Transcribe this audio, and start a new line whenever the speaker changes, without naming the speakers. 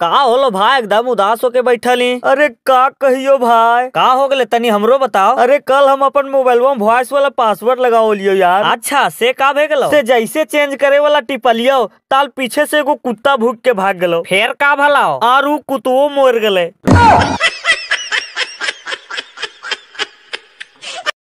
का होलो भाई एकदम उदास होके बैठल अरे का कहियो भाई का हो गए तनी हमरो बताओ अरे कल हम अपन मोबाइल में वॉइस वाला पासवर्ड लगाओ लियो यार अच्छा से का भे गलो से जैसे चेंज करे वाला टिपलियो ताल पीछे से एगो कुत्ता भूख के भाग गलो फिर का भलाओ और उ मोर गले